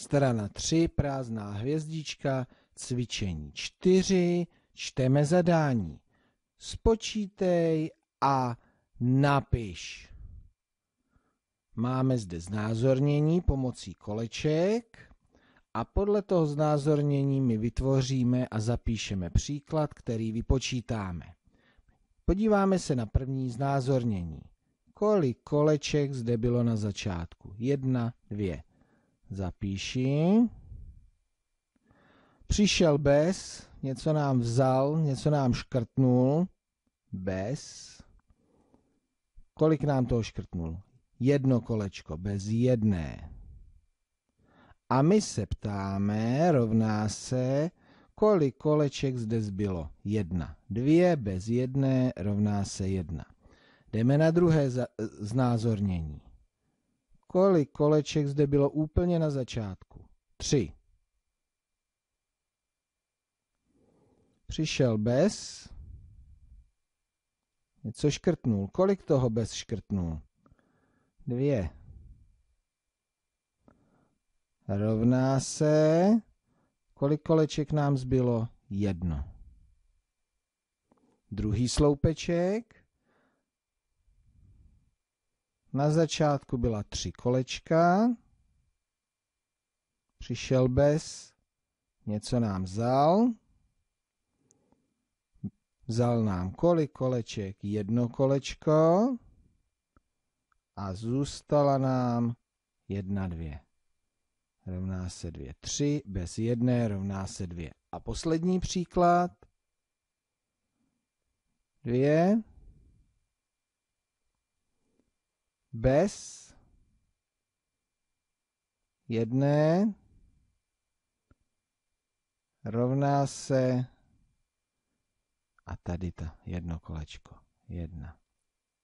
Strana 3, prázdná hvězdička, cvičení 4, čteme zadání. Spočítej a napiš. Máme zde znázornění pomocí koleček a podle toho znázornění my vytvoříme a zapíšeme příklad, který vypočítáme. Podíváme se na první znázornění. Kolik koleček zde bylo na začátku? Jedna, dvě. Zapíši. Přišel bez, něco nám vzal, něco nám škrtnul. Bez. Kolik nám toho škrtnul? Jedno kolečko, bez jedné. A my se ptáme, rovná se, kolik koleček zde zbylo? Jedna. Dvě bez jedné rovná se jedna. Jdeme na druhé znázornění. Kolik koleček zde bylo úplně na začátku? Tři. Přišel bez. Něco škrtnul. Kolik toho bez škrtnul? Dvě. Rovná se... Kolik koleček nám zbylo? Jedno. Druhý sloupeček. Na začátku byla tři kolečka. Přišel bez, něco nám vzal. Vzal nám kolik koleček? Jedno kolečko. A zůstala nám jedna dvě. Rovná se dvě tři, bez jedné rovná se dvě. A poslední příklad. Dvě. bez jedné rovná se a tady ta jedno kolečko. Jedna.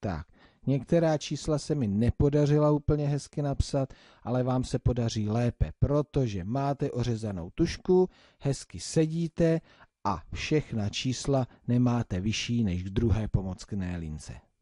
Tak, některá čísla se mi nepodařila úplně hezky napsat, ale vám se podaří lépe, protože máte ořezanou tušku, hezky sedíte a všechna čísla nemáte vyšší než k druhé pomocné lince.